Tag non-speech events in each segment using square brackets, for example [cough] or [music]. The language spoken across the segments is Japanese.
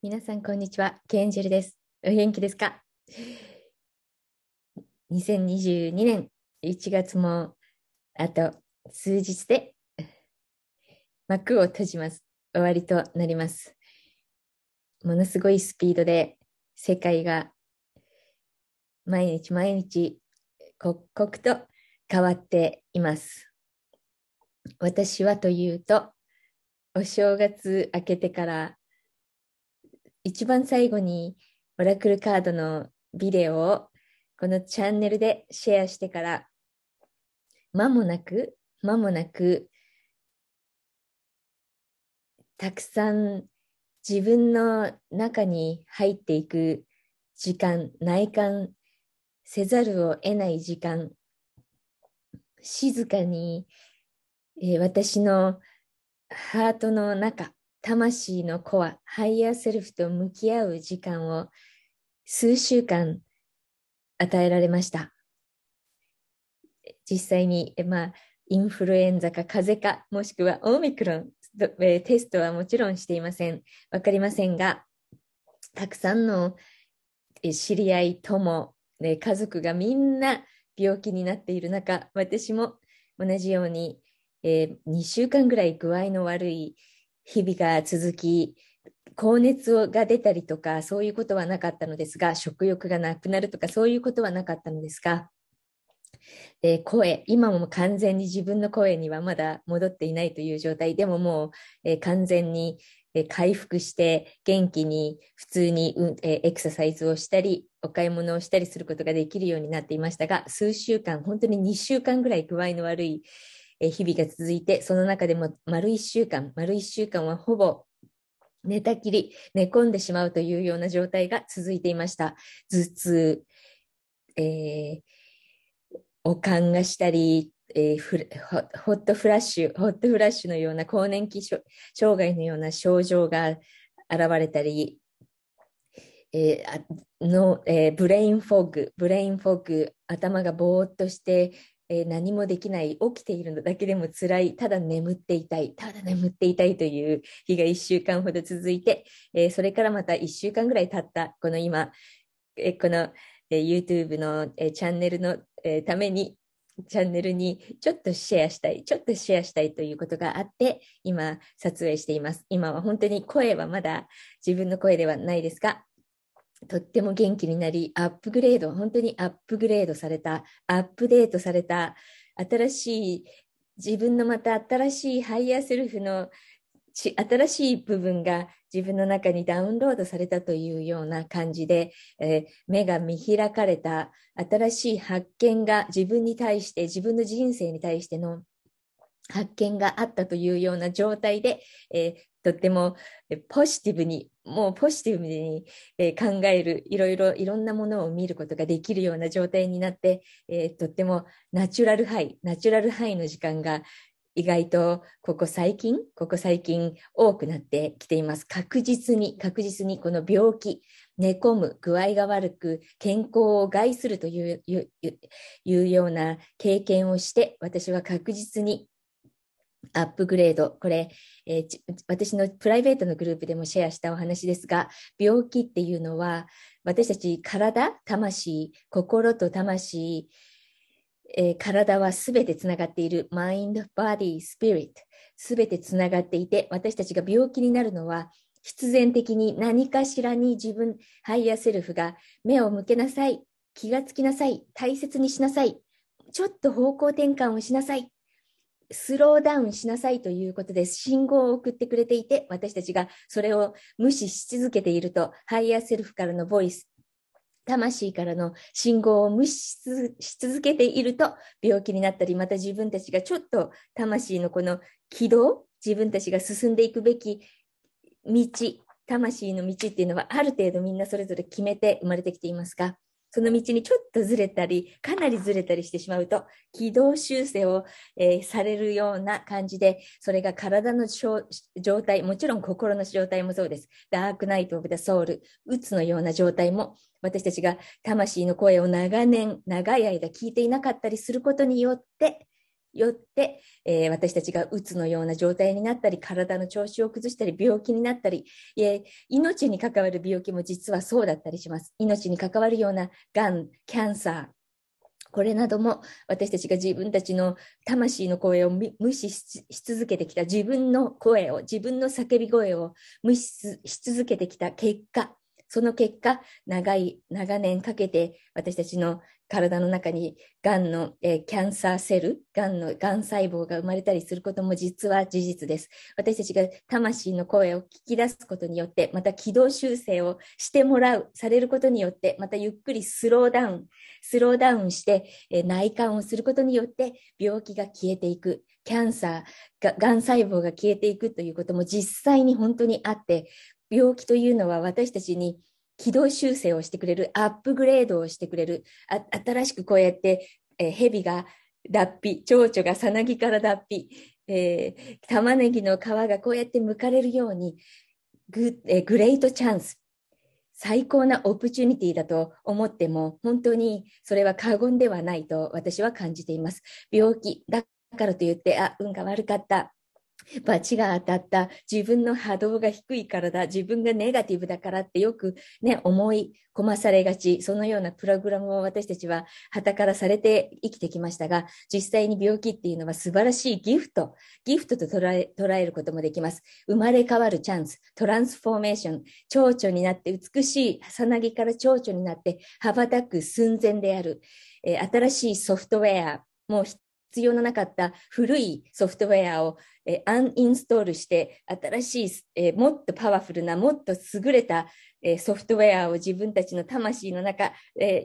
皆さんこんにちはケンジェルですお元気ですか2022年1月もあと数日で幕を閉じます終わりとなりますものすごいスピードで世界が毎日毎日刻々と変わっています私はというとお正月明けてから一番最後にオラクルカードのビデオをこのチャンネルでシェアしてから間もなく間もなくたくさん自分の中に入っていく時間内観せざるを得ない時間静かに、えー、私のハートの中魂のコア、ハイヤーセルフと向き合う時間を数週間与えられました。実際に、まあ、インフルエンザか風邪か、もしくはオミクロン、えテストはもちろんしていません。わかりませんが、たくさんの知り合い、友、ね、家族がみんな病気になっている中、私も同じように、えー、2週間ぐらい具合の悪い日々が続き、高熱が出たりとか、そういうことはなかったのですが、食欲がなくなるとか、そういうことはなかったのですが、で声、今も完全に自分の声にはまだ戻っていないという状態、でももう、えー、完全に、えー、回復して、元気に普通に、うんえー、エクササイズをしたり、お買い物をしたりすることができるようになっていましたが、数週間、本当に2週間ぐらい具合の悪い、え日々が続いて、その中でも丸1週間、丸1週間はほぼ寝たきり、寝込んでしまうというような状態が続いていました。頭痛、えー、おかんがしたり、えー、ホットフラッシュ、ホットフラッシュのような更年期障害のような症状が現れたり、えーのえー、ブレインフォグ、ブレインフォグ、頭がぼーっとして、えー、何もできない、起きているのだけでも辛い、ただ眠っていたい、ただ眠っていたいという日が1週間ほど続いて、えー、それからまた1週間ぐらい経った、この今、えー、この、え YouTube の、えチャンネルの、えために、チャンネルにちょっとシェアしたい、ちょっとシェアしたいということがあって、今撮影しています。今は本当に声はまだ自分の声ではないですが、とっても元気になり、アップグレード、本当にアップグレードされた、アップデートされた、新しい、自分のまた新しいハイヤーセルフの新しい部分が自分の中にダウンロードされたというような感じで、えー、目が見開かれた新しい発見が自分に対して自分の人生に対しての発見があったというような状態で、えー、とってもポジティブにもうポジティブに考えるいろいろいろんなものを見ることができるような状態になって、えー、とってもナチュラルハイナチュラルハイの時間が意外とここ最近ここ最近多くなってきています確実に確実にこの病気寝込む具合が悪く健康を害するというような経験をして私は確実にアップグレード、これ、えー、私のプライベートのグループでもシェアしたお話ですが、病気っていうのは、私たち体、魂、心と魂、えー、体はすべてつながっている、マインド、バディ、スピリット、すべてつながっていて、私たちが病気になるのは、必然的に何かしらに自分、ハイヤーセルフが目を向けなさい、気がつきなさい、大切にしなさい、ちょっと方向転換をしなさいスローダウンしなさいということです。信号を送ってくれていて、私たちがそれを無視し続けていると、ハイヤーセルフからのボイス、魂からの信号を無視し続けていると、病気になったり、また自分たちがちょっと魂のこの軌道、自分たちが進んでいくべき道、魂の道っていうのは、ある程度みんなそれぞれ決めて生まれてきていますが、その道にちょっとずれたり、かなりずれたりしてしまうと、軌道修正を、えー、されるような感じで、それが体の状態、もちろん心の状態もそうです。ダークナイト・オブ・ザ・ソウル、うつのような状態も、私たちが魂の声を長年、長い間聞いていなかったりすることによって、よって、えー、私たちがうつのような状態になったり体の調子を崩したり病気になったり、えー、命に関わる病気も実はそうだったりします命に関わるようながんキャンサーこれなども私たちが自分たちの魂の声を無視し続けてきた自分の声を自分の叫び声を無視し続けてきた結果その結果、長い、長年かけて私たちの体の中にがんの、えー、キャンサーセル、がんの、がん細胞が生まれたりすることも実は事実です。私たちが魂の声を聞き出すことによって、また軌道修正をしてもらう、されることによって、またゆっくりスローダウン、スローダウンして、えー、内観をすることによって、病気が消えていく、キャンサー、がん細胞が消えていくということも実際に本当にあって、病気というのは私たちに軌道修正をしてくれる、アップグレードをしてくれる、新しくこうやって、えー、蛇が脱皮、蝶々がさなぎから脱皮、えー、玉ねぎの皮がこうやって剥かれるようにグ、えー、グレートチャンス、最高なオプチュニティだと思っても、本当にそれは過言ではないと私は感じています。病気だからといって、あ、運が悪かった、罰が当たった、自分の波動が低いからだ、自分がネガティブだからってよくね、思い込まされがち、そのようなプログラムを私たちは旗からされて生きてきましたが、実際に病気っていうのは素晴らしいギフト、ギフトと捉え捉えることもできます。生まれ変わるチャンス、トランスフォーメーション、蝶々になって美しい、さなぎから蝶々になって羽ばたく寸前である、えー、新しいソフトウェア、もう必要のなかった古いソフトウェアを、えアンインストールして新しい、えもっとパワフルなもっと優れた、えソフトウェアを自分たちの魂の中、え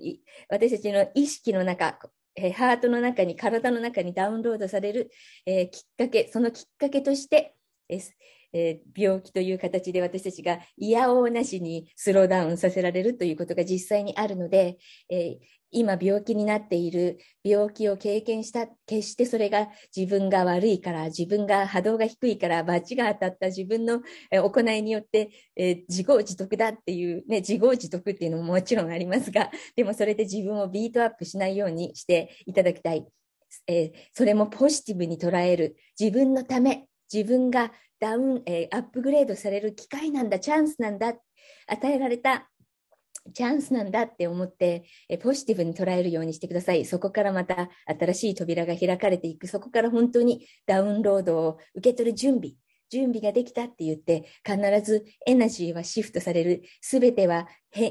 私たちの意識の中えハートの中に体の中にダウンロードされる、えきっかけそのきっかけとしてえー、病気という形で私たちが嫌おうなしにスローダウンさせられるということが実際にあるので、えー、今病気になっている病気を経験した決してそれが自分が悪いから自分が波動が低いから罰が当たった自分の行いによって、えー、自業自得だっていう、ね、自業自得っていうのももちろんありますがでもそれで自分をビートアップしないようにしていただきたい。えー、それもポジティブに捉える自分のため自分がダウン、えー、アップグレードされる機会なんだ、チャンスなんだ、与えられたチャンスなんだって思って、えポジティブに捉えるようにしてください。そこからまた新しい扉が開かれていく。そこから本当にダウンロードを受け取る準備準備ができたって言って、必ずエナジーはシフトされる。すべては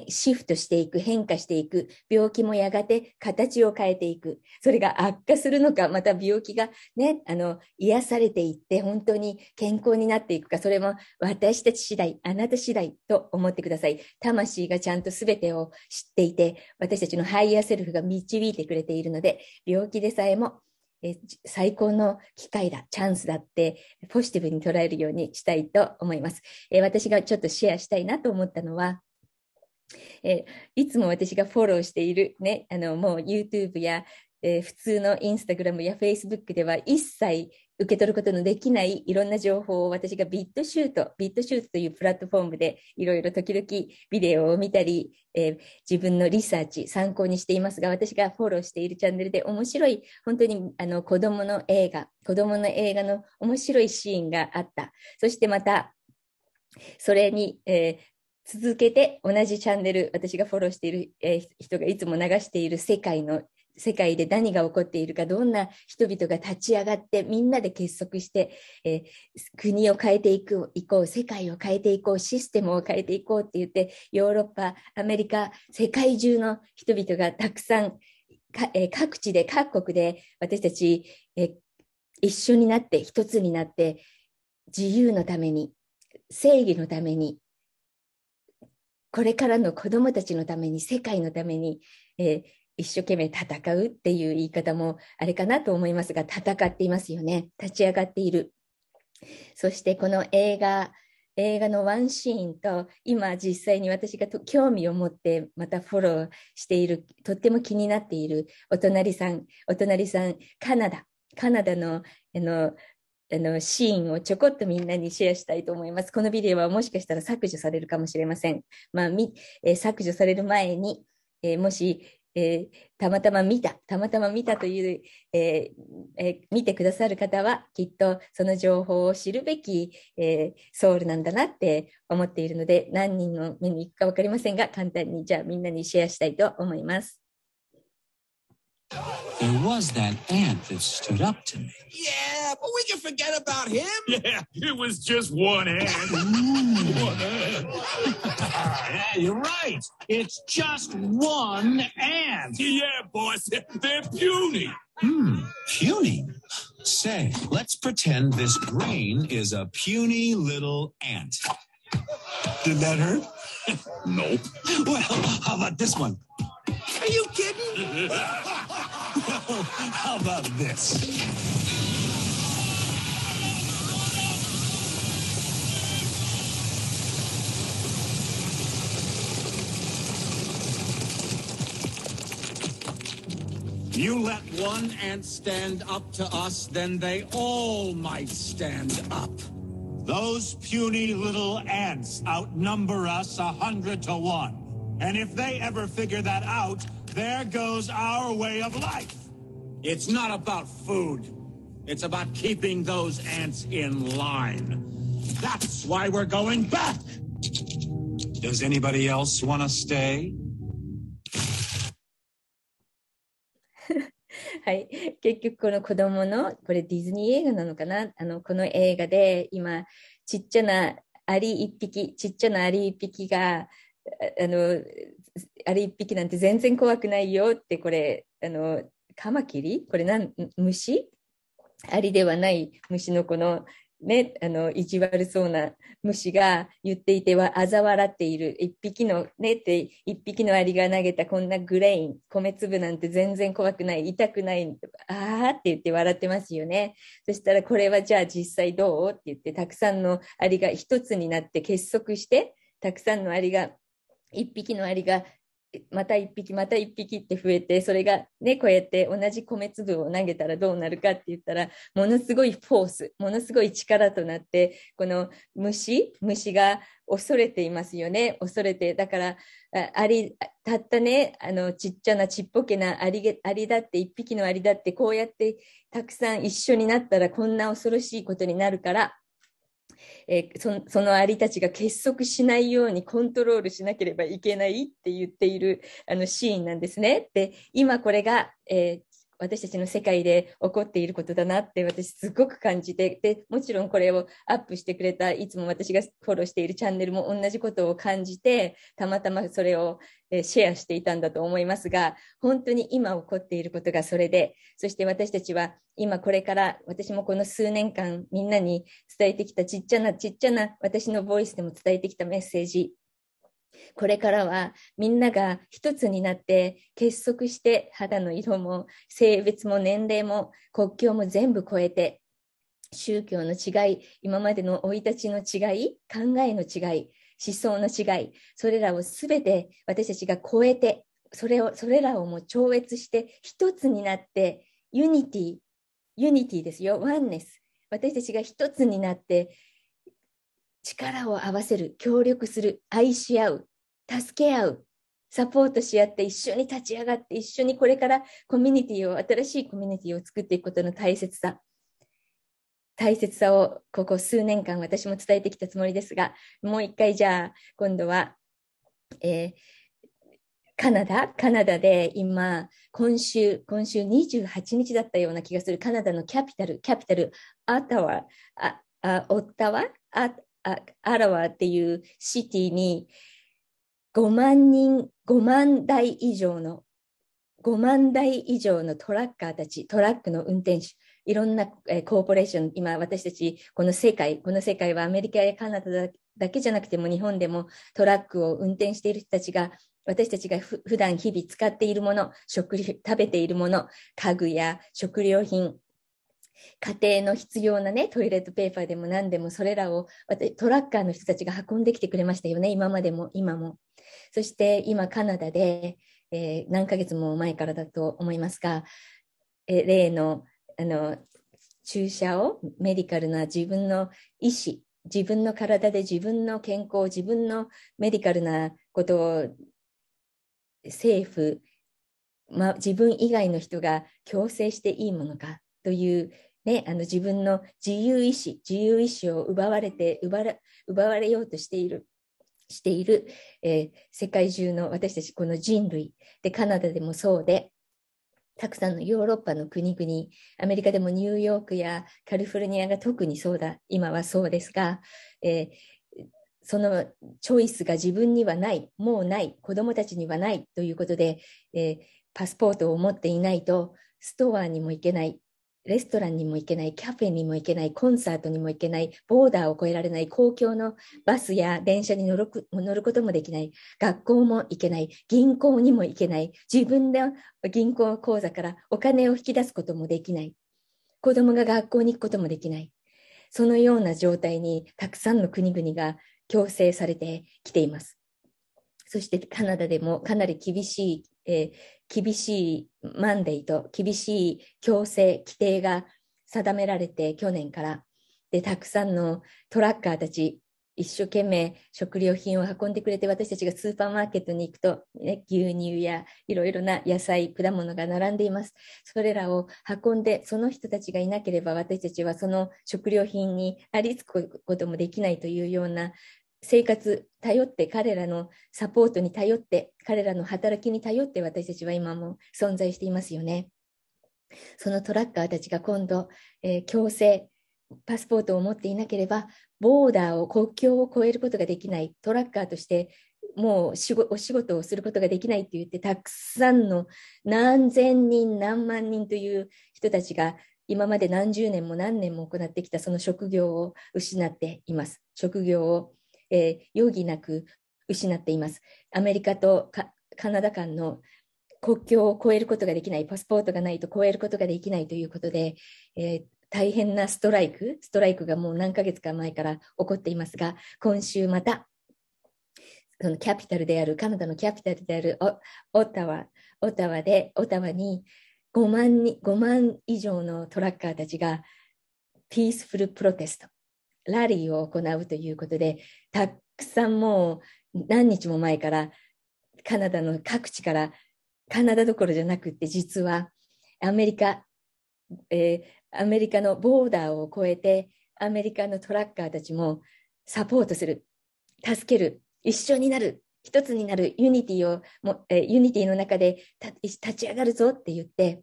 シフトしていく、変化していく。病気もやがて形を変えていく。それが悪化するのか、また病気がね、あの、癒されていって、本当に健康になっていくか、それも私たち次第、あなた次第と思ってください。魂がちゃんとすべてを知っていて、私たちのハイヤーセルフが導いてくれているので、病気でさえもえ最高の機会だ、チャンスだって、ポジティブに捉えるようにしたいと思います。え私がちょっとシェアしたいなと思ったのは、えいつも私がフォローしている、ね、あのもう YouTube やえ普通のインスタグラムやフェイスブックでは一切受け取ることのできないいろんな情報を私がビットシュート、ビットシュートというプラットフォームでいろいろ時々ビデオを見たり、えー、自分のリサーチ、参考にしていますが、私がフォローしているチャンネルで面白い、本当にあの子供の映画、子供の映画の面白いシーンがあった。そしてまた、それに、えー続けて同じチャンネル、私がフォローしている、えー、人がいつも流している世界の世界で何が起こっているか、どんな人々が立ち上がって、みんなで結束して、えー、国を変えていくいこう、世界を変えていこう、システムを変えていこうって言って、ヨーロッパ、アメリカ、世界中の人々がたくさん、えー、各地で、各国で私たち、えー、一緒になって、一つになって、自由のために、正義のために、これからの子どもたちのために、世界のために、えー一生懸命戦うっていう言い方もあれかなと思いますが、戦っていますよね。立ち上がっている。そしてこの映画、映画のワンシーンと今実際に私が興味を持ってまたフォローしているとっても気になっているお隣さんお隣さんカナダカナダのあのあのシーンをちょこっとみんなにシェアしたいと思います。このビデオはもしかしたら削除されるかもしれません。まあ、み削除される前に、えもしえー、たまたま見た、たまたま見たという、えーえー、見てくださる方は、きっとその情報を知るべき、えソウルなんだなって思っているので、何人の目に行くか分かりませんが、簡単にじゃあみんなにシェアしたいと思います。There was that ant that stood up to me. Yeah, but we can forget about him. [laughs] Yeah, it was just one ant. one mm. ant. [laughs] yeah, you're right. It's just one ant. Yeah, boss, they're puny. Hmm, puny? Say, let's pretend this brain is a puny little ant. Did that hurt? [laughs] nope. Well, how about this one? Are you kidding? well, how about this? You let one ant stand up to us, then they all might stand up. Those puny little ants outnumber us a hundred to one. And if they ever figure that out, There goes our way of life. It's not about food. It's about keeping those ants in line. That's why we're going back. Does anybody else want to stay? はい、結局この子供のこれディズニー映画なのかなあのこの映画で今ちっちゃなアリ1匹ちっちゃなアリ1匹があのあれ一匹なんて全然怖くないよってこれあのカマキリこれなん虫アリではない虫のこのね、あの意地悪そうな虫が言っていては嘲笑っている一匹のねって一匹のアリが投げたこんなグレイン米粒なんて全然怖くない痛くないああって言って笑ってますよねそしたらこれはじゃあ実際どうって言ってたくさんのアリが一つになって結束してたくさんのアリが1匹のアリがまた1匹また1匹って増えてそれがねこうやって同じ米粒を投げたらどうなるかって言ったらものすごいフォースものすごい力となってこの虫虫が恐れていますよね恐れてだからありたったねあのちっちゃなちっぽけなアリアリだって1匹のアリだってこうやってたくさん一緒になったらこんな恐ろしいことになるからえー、そそのアリたちが結束しないようにコントロールしなければいけないって言っているあのシーンなんですね。で今これが、えー、私たちの世界で起こっていることだなって私すごく感じてでもちろんこれをアップしてくれたいつも私がフォローしているチャンネルも同じことを感じてたまたまそれをシェアしていたんだと思いますが本当に今起こっていることがそれでそして私たちは今これから私もこの数年間みんなに伝えてきたちっちゃなちっちゃな私のボイスでも伝えてきたメッセージこれからはみんなが一つになって結束して肌の色も性別も年齢も国境も全部超えて宗教の違い今までの生い立ちの違い考えの違い思想の違いそれらを全て私たちが超えてそれをそれらをも超越して一つになってユニティユニティですよワンネス私たちが一つになって力を合わせる協力する愛し合う助け合うサポートし合って一緒に立ち上がって一緒にこれからコミュニティを新しいコミュニティを作っていくことの大切さ大切さをここ数年間私も伝えてきたつもりですがもう一回じゃあ今度は、えー、カナダカナダで今今週今週28日だったような気がするカナダのキャピタルキャピタルアタワああオッタワああアラワっていうシティに、5万人、5万台以上の、5万台以上のトラッカーたち、トラックの運転手、いろんな、えー、コーポレーション、今私たち、この世界、この世界はアメリカやカナダだけじゃなくても日本でもトラックを運転している人たちが、私たちがふ普段日々使っているもの、食料、食べているもの、家具や食料品、家庭の必要なね、トイレットペーパーでも何でも、それらをトラッカーの人たちが運んできてくれましたよね、今までも、今も。そして今、カナダで、えー、何ヶ月も前からだと思いますが、えー、例のあの注射をメディカルな自分の意思、自分の体で自分の健康、自分のメディカルなことを政府、ま、自分以外の人が強制していいものかというね、あの自分の自由意志自由意志を奪われて奪奪われようとしているしている、えー、世界中の私たちこの人類でカナダでもそうでたくさんのヨーロッパの国々アメリカでもニューヨークやカリフォルニアが特にそうだ今はそうですが、えー、そのチョイスが自分にはないもうない子どもたちにはないということで、えー、パスポートを持っていないとストアにも行けないレストランにも行けない、カフェにも行けない、コンサートにも行けない、ボーダーを越えられない、公共のバスや電車に乗る乗ることもできない、学校も行けない、銀行にも行けない、自分の銀行口座からお金を引き出すこともできない、子供が学校に行くこともできない、そのような状態にたくさんの国々が強制されてきています。そしてカナダでもかなり厳しいえー、厳しいマンデーと厳しい強制規定が定められて去年からでたくさんのトラッカーたち一生懸命食料品を運んでくれて私たちがスーパーマーケットに行くと、ね、牛乳やいろいろな野菜果物が並んでいますそれらを運んでその人たちがいなければ私たちはその食料品にありつくこともできないというような生活頼って彼らのサポートに頼って彼らの働きに頼って私たちは今も存在していますよねそのトラッカーたちが今度、えー、強制パスポートを持っていなければボーダーを国境を越えることができないトラッカーとしてもうお仕事をすることができないと言ってたくさんの何千人何万人という人たちが今まで何十年も何年も行ってきたその職業を失っています職業をえー、容疑なく失っています。アメリカとカナダ間の国境を越えることができない、パスポートがないと越えることができないということで、えー、大変なストライク、ストライクがもう何ヶ月か前から起こっていますが、今週また、そのキャピタルである、カナダのキャピタルであるオタワ、オタワで、オタワに5万に5万以上のトラッカーたちがピースフルプロテスト、ラリーを行うということで、たくさんもう何日も前から、カナダの各地から、カナダどころじゃなくて、実はアメリカ、えー、アメリカのボーダーを越えて、アメリカのトラッカーたちもサポートする、助ける、一緒になる、一つになる、ユニティをも、えー、ユニティの中で立ち上がるぞって言って、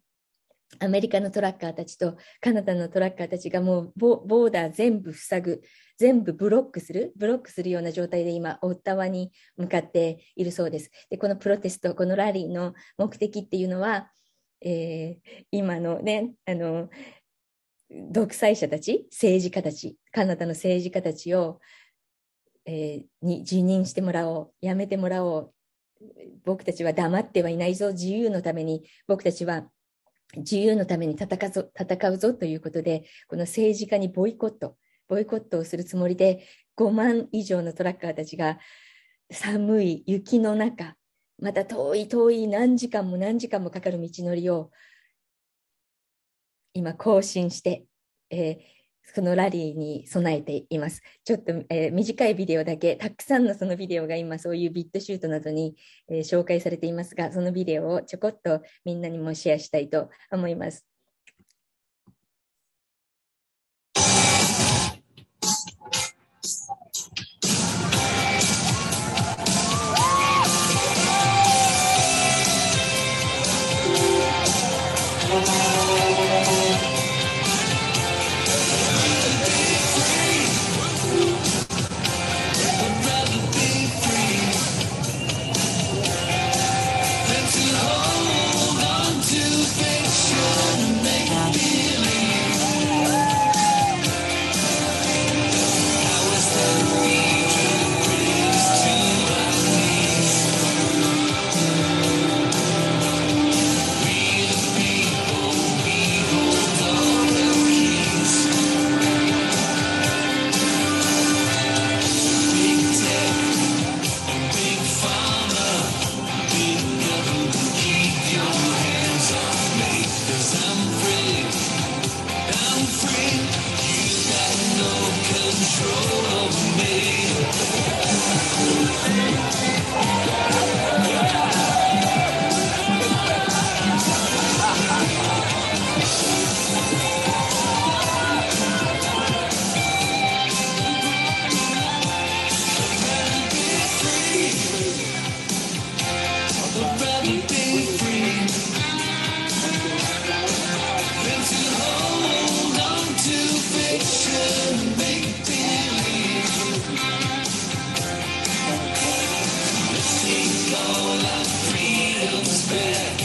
アメリカのトラッカーたちとカナダのトラッカーたちがもうボーダー全部塞ぐ、全部ブロックする、ブロックするような状態で今、オッタワに向かっているそうです。で、このプロテスト、このラリーの目的っていうのは、えー、今のね、あの、独裁者たち、政治家たち、カナダの政治家たちを、えー、に辞任してもらおう、やめてもらおう、僕たちは黙ってはいないぞ、自由のために僕たちは自由のために戦うぞ戦うぞということで、この政治家にボイコット、ボイコットをするつもりで、5万以上のトラッカーたちが寒い雪の中、また遠い遠い何時間も何時間もかかる道のりを今更新して、えーそのラリーに備えています。ちょっと、えー、短いビデオだけ、たくさんのそのビデオが今、そういうビットシュートなどに、えー、紹介されていますが、そのビデオをちょこっとみんなにもシェアしたいと思います。Amen.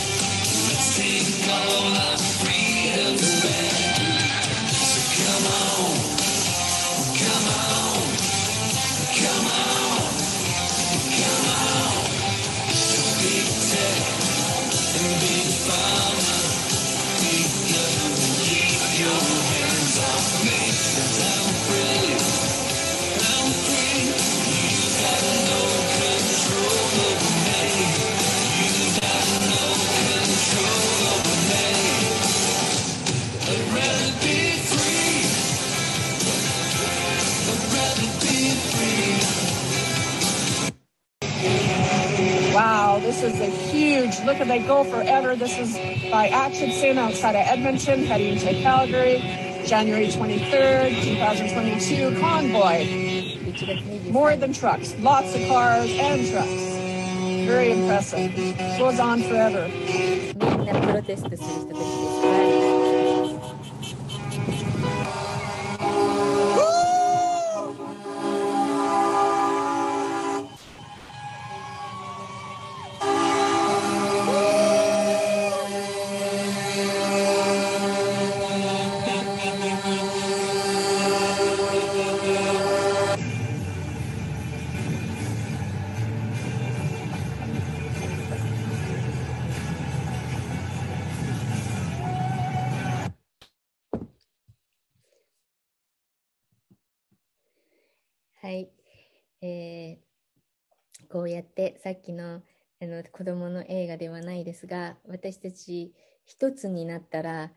This is a huge, look at they go forever. This is by Atchison outside of Edmonton, heading to Calgary, January 23rd, 2022, convoy. More than trucks, lots of cars and trucks. Very impressive. Goes on forever. はい。えー、こうやってさっきのあの子供の映画ではないですが、私たち一つになったら、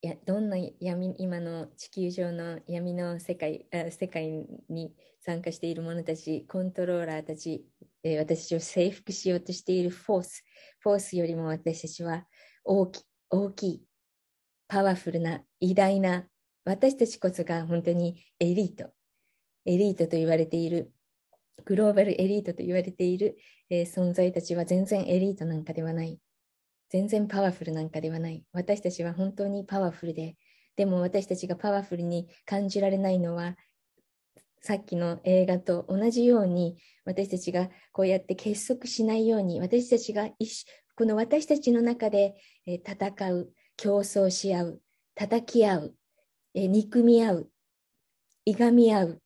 いやどんな闇今の地球上の闇の世界世界に参加している者たちコントローラーたち、えー、私を征服しようとしているフォースフォースよりも私たちは大き大きいパワフルな偉大な私たちこそが本当にエリートエリートと言われているグローバルエリートと言われている、えー、存在たちは全然エリートなんかではない全然パワフルなんかではない私たちは本当にパワフルででも私たちがパワフルに感じられないのはさっきの映画と同じように私たちがこうやって結束しないように私たちがこの私たちの中で、戦う競争し合う叩き合う、憎み合ういがみ合う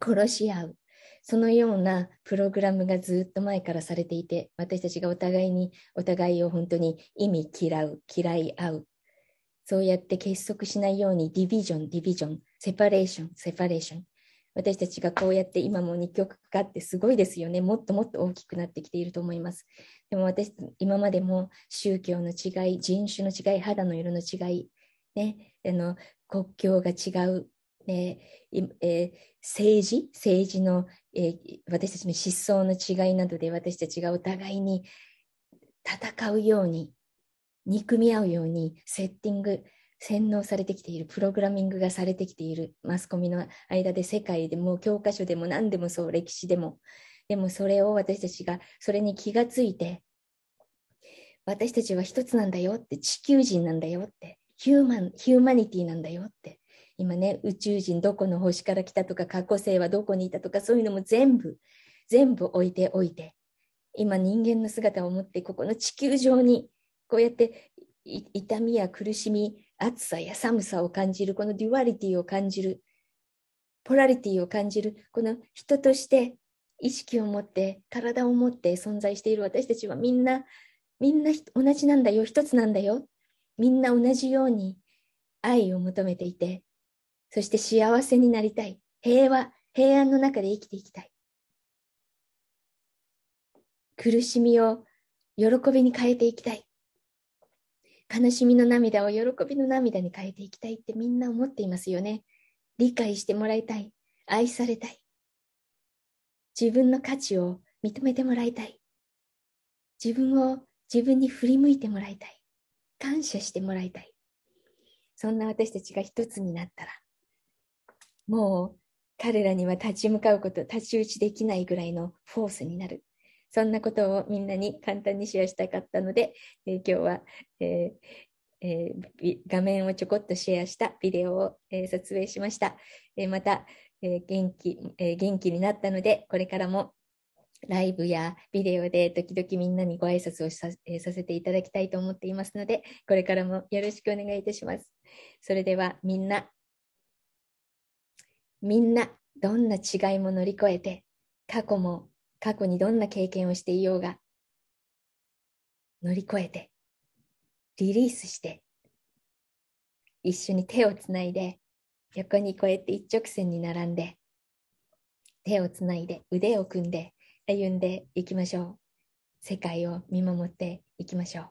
殺し合うそのようなプログラムがずっと前からされていて私たちがお互いにお互いを本当に意味嫌う嫌い合うそうやって結束しないようにディビジョンディビジョンセパレーションセパレーション私たちがこうやって今も2曲かかってすごいですよねもっともっと大きくなってきていると思いますでも私今までも宗教の違い人種の違い肌の色の違いねあの国境が違うえーえー、政治、政治の、えー、私たちの思想の違いなどで私たちがお互いに戦うように、憎み合うようにセッティング、洗脳されてきている、プログラミングがされてきている、マスコミの間で世界でも教科書でも何でもそう、歴史でも。でもそれを私たちが、それに気がついて、私たちは一つなんだよって、地球人なんだよって、ヒューマン、ヒューマニティなんだよって、今ね宇宙人どこの星から来たとか過去性はどこにいたとかそういうのも全部全部置いておいて今人間の姿を持ってここの地球上にこうやって痛みや苦しみ暑さや寒さを感じるこのデュアリティを感じるポラリティを感じるこの人として意識を持って体を持って存在している私たちはみんなみんな同じなんだよ一つなんだよみんな同じように愛を求めていてそして幸せになりたい。平和、平安の中で生きていきたい。苦しみを喜びに変えていきたい。悲しみの涙を喜びの涙に変えていきたいってみんな思っていますよね。理解してもらいたい。愛されたい。自分の価値を認めてもらいたい。自分を自分に振り向いてもらいたい。感謝してもらいたい。そんな私たちが一つになったら、もう彼らには立ち向かうこと、立ち打ちできないぐらいのフォースになる。そんなことをみんなに簡単にシェアしたかったので、えー、今日は、えーえー、画面をちょこっとシェアしたビデオを、え撮影しました。えまた、え元気え元気になったので、これからもライブやビデオで時々みんなにご挨拶をさ,、えさせていただきたいと思っていますので、これからもよろしくお願いいたします。それではみんなみんなどんな違いも乗り越えて過去も過去にどんな経験をしていようが乗り越えてリリースして一緒に手をつないで横にこうやって一直線に並んで手をつないで腕を組んで歩んでいきましょう世界を見守っていきましょう